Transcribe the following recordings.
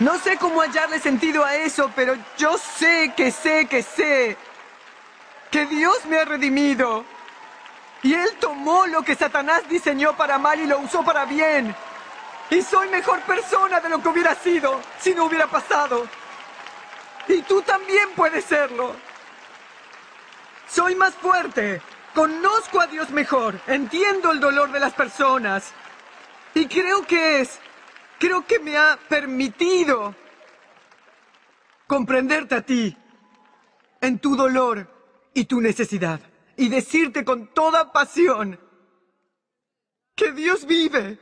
No sé cómo hallarle sentido a eso, pero yo sé que sé que sé que Dios me ha redimido. Y Él tomó lo que Satanás diseñó para mal y lo usó para bien. Y soy mejor persona de lo que hubiera sido si no hubiera pasado. Y tú también puedes serlo. Soy más fuerte. Conozco a Dios mejor. Entiendo el dolor de las personas. Y creo que es creo que me ha permitido comprenderte a ti en tu dolor y tu necesidad y decirte con toda pasión que Dios vive.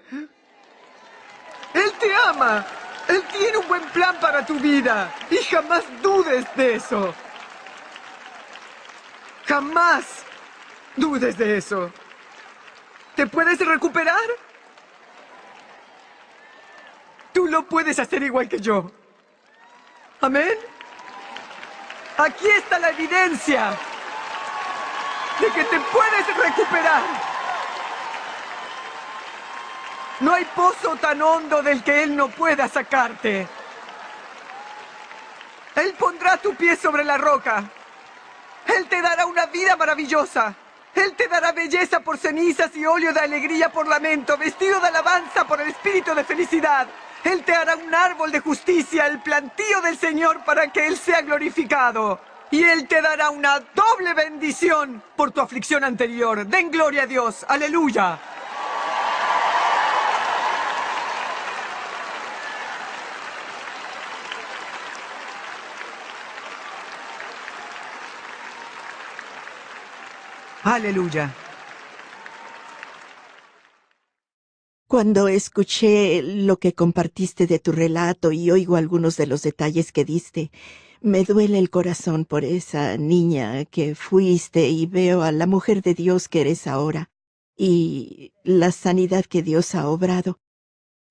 Él te ama. Él tiene un buen plan para tu vida y jamás dudes de eso. Jamás dudes de eso. ¿Te puedes recuperar? lo puedes hacer igual que yo. Amén. Aquí está la evidencia de que te puedes recuperar. No hay pozo tan hondo del que Él no pueda sacarte. Él pondrá tu pie sobre la roca. Él te dará una vida maravillosa. Él te dará belleza por cenizas y óleo de alegría por lamento, vestido de alabanza por el espíritu de felicidad. Él te hará un árbol de justicia, el plantío del Señor para que Él sea glorificado. Y Él te dará una doble bendición por tu aflicción anterior. Den gloria a Dios. Aleluya. Aleluya. Cuando escuché lo que compartiste de tu relato y oigo algunos de los detalles que diste, me duele el corazón por esa niña que fuiste y veo a la mujer de Dios que eres ahora y la sanidad que Dios ha obrado.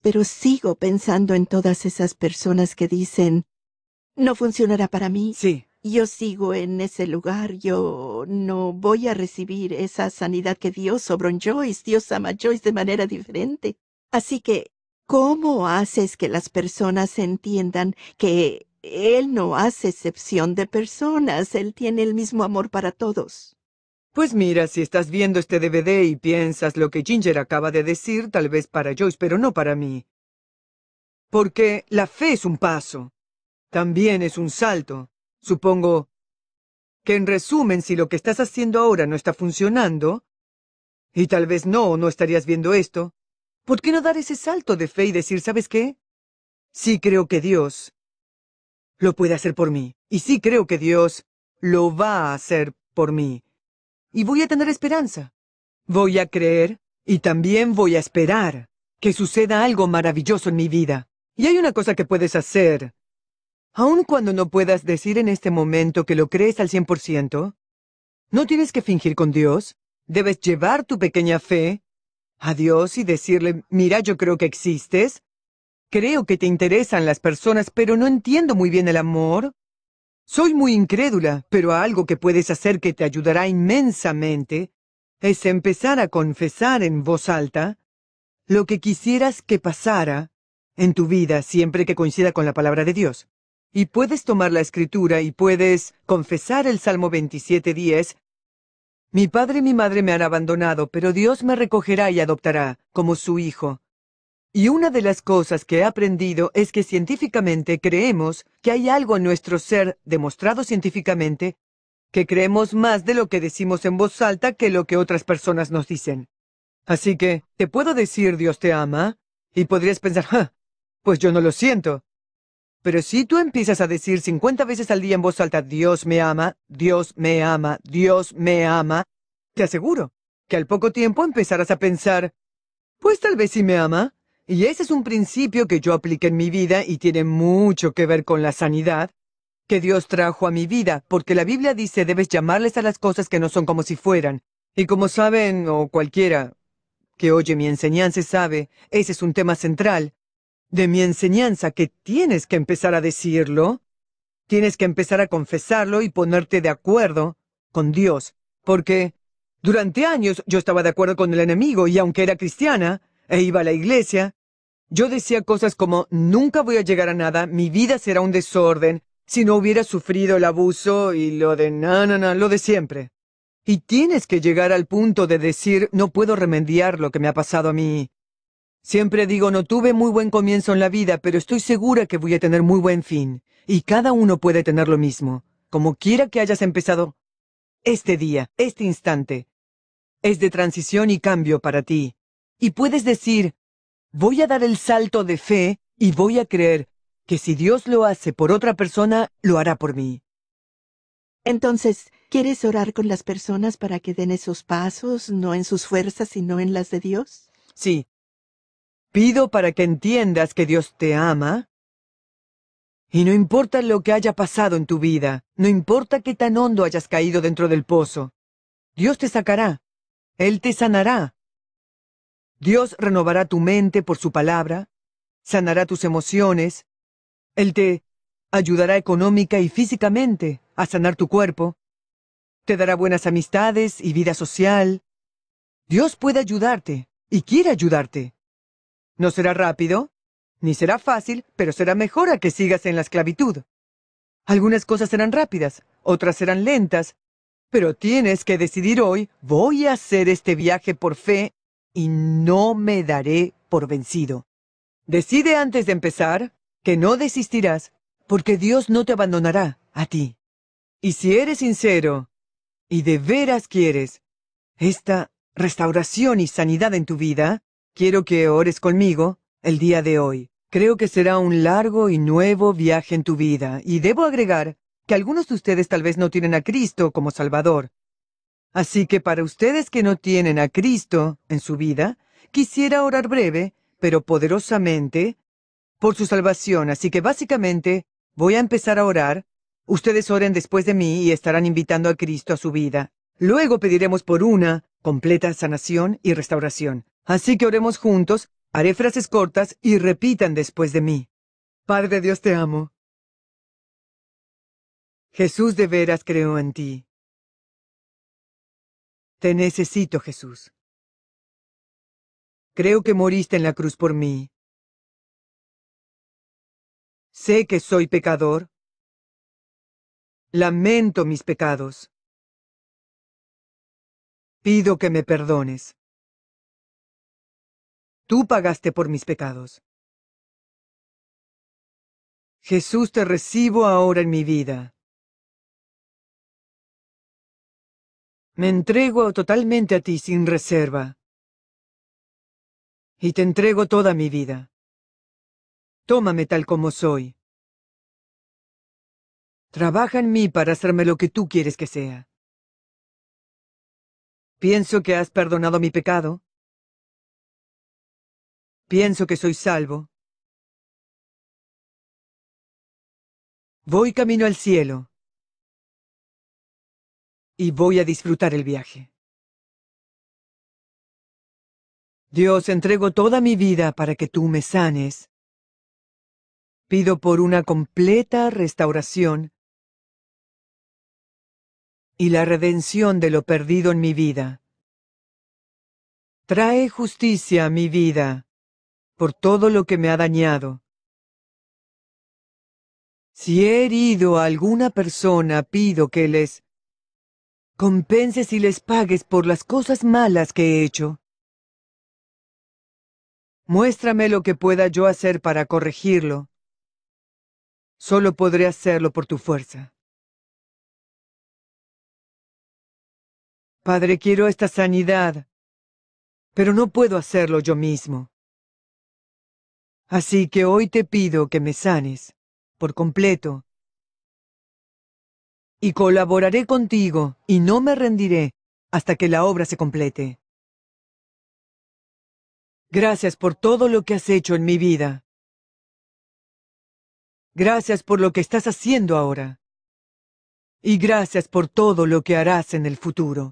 Pero sigo pensando en todas esas personas que dicen, no funcionará para mí. Sí. Yo sigo en ese lugar, yo no voy a recibir esa sanidad que Dios obró en Joyce. Dios ama Joyce de manera diferente. Así que, ¿cómo haces que las personas entiendan que Él no hace excepción de personas? Él tiene el mismo amor para todos. Pues mira, si estás viendo este DVD y piensas lo que Ginger acaba de decir, tal vez para Joyce, pero no para mí. Porque la fe es un paso. También es un salto. Supongo que en resumen, si lo que estás haciendo ahora no está funcionando, y tal vez no, no estarías viendo esto, ¿Por qué no dar ese salto de fe y decir, ¿sabes qué? Sí creo que Dios lo puede hacer por mí. Y sí creo que Dios lo va a hacer por mí. Y voy a tener esperanza. Voy a creer y también voy a esperar que suceda algo maravilloso en mi vida. Y hay una cosa que puedes hacer. Aun cuando no puedas decir en este momento que lo crees al 100%, no tienes que fingir con Dios. Debes llevar tu pequeña fe a Dios y decirle, mira, yo creo que existes, creo que te interesan las personas, pero no entiendo muy bien el amor. Soy muy incrédula, pero algo que puedes hacer que te ayudará inmensamente es empezar a confesar en voz alta lo que quisieras que pasara en tu vida siempre que coincida con la palabra de Dios. Y puedes tomar la escritura y puedes confesar el Salmo 27.10 mi padre y mi madre me han abandonado, pero Dios me recogerá y adoptará como su hijo. Y una de las cosas que he aprendido es que científicamente creemos que hay algo en nuestro ser, demostrado científicamente, que creemos más de lo que decimos en voz alta que lo que otras personas nos dicen. Así que, te puedo decir Dios te ama, y podrías pensar, pues yo no lo siento. Pero si tú empiezas a decir 50 veces al día en voz alta, Dios me ama, Dios me ama, Dios me ama, te aseguro que al poco tiempo empezarás a pensar, pues tal vez sí me ama. Y ese es un principio que yo apliqué en mi vida y tiene mucho que ver con la sanidad que Dios trajo a mi vida, porque la Biblia dice debes llamarles a las cosas que no son como si fueran. Y como saben, o cualquiera que oye mi enseñanza sabe, ese es un tema central de mi enseñanza que tienes que empezar a decirlo. Tienes que empezar a confesarlo y ponerte de acuerdo con Dios, porque durante años yo estaba de acuerdo con el enemigo y aunque era cristiana e iba a la iglesia, yo decía cosas como nunca voy a llegar a nada, mi vida será un desorden, si no hubiera sufrido el abuso y lo de na, na, na, lo de siempre. Y tienes que llegar al punto de decir no puedo remediar lo que me ha pasado a mí. Siempre digo, no tuve muy buen comienzo en la vida, pero estoy segura que voy a tener muy buen fin. Y cada uno puede tener lo mismo, como quiera que hayas empezado. Este día, este instante, es de transición y cambio para ti. Y puedes decir, voy a dar el salto de fe y voy a creer que si Dios lo hace por otra persona, lo hará por mí. Entonces, ¿quieres orar con las personas para que den esos pasos, no en sus fuerzas, sino en las de Dios? Sí, pido para que entiendas que Dios te ama. Y no importa lo que haya pasado en tu vida, no importa qué tan hondo hayas caído dentro del pozo, Dios te sacará, Él te sanará. Dios renovará tu mente por su palabra, sanará tus emociones, Él te ayudará económica y físicamente a sanar tu cuerpo, te dará buenas amistades y vida social. Dios puede ayudarte y quiere ayudarte. No será rápido, ni será fácil, pero será mejor a que sigas en la esclavitud. Algunas cosas serán rápidas, otras serán lentas, pero tienes que decidir hoy, voy a hacer este viaje por fe y no me daré por vencido. Decide antes de empezar que no desistirás, porque Dios no te abandonará a ti. Y si eres sincero y de veras quieres esta restauración y sanidad en tu vida, Quiero que ores conmigo el día de hoy. Creo que será un largo y nuevo viaje en tu vida, y debo agregar que algunos de ustedes tal vez no tienen a Cristo como Salvador. Así que para ustedes que no tienen a Cristo en su vida, quisiera orar breve, pero poderosamente, por su salvación. Así que básicamente voy a empezar a orar. Ustedes oren después de mí y estarán invitando a Cristo a su vida. Luego pediremos por una completa sanación y restauración. Así que oremos juntos, haré frases cortas y repitan después de mí. Padre Dios, te amo. Jesús de veras creo en ti. Te necesito, Jesús. Creo que moriste en la cruz por mí. Sé que soy pecador. Lamento mis pecados pido que me perdones. Tú pagaste por mis pecados. Jesús, te recibo ahora en mi vida. Me entrego totalmente a ti sin reserva. Y te entrego toda mi vida. Tómame tal como soy. Trabaja en mí para hacerme lo que tú quieres que sea. Pienso que has perdonado mi pecado. Pienso que soy salvo. Voy camino al cielo. Y voy a disfrutar el viaje. Dios, entrego toda mi vida para que tú me sanes. Pido por una completa restauración y la redención de lo perdido en mi vida. Trae justicia a mi vida por todo lo que me ha dañado. Si he herido a alguna persona, pido que les compenses y les pagues por las cosas malas que he hecho. Muéstrame lo que pueda yo hacer para corregirlo. Solo podré hacerlo por tu fuerza. Padre, quiero esta sanidad, pero no puedo hacerlo yo mismo. Así que hoy te pido que me sanes, por completo, y colaboraré contigo y no me rendiré hasta que la obra se complete. Gracias por todo lo que has hecho en mi vida. Gracias por lo que estás haciendo ahora. Y gracias por todo lo que harás en el futuro.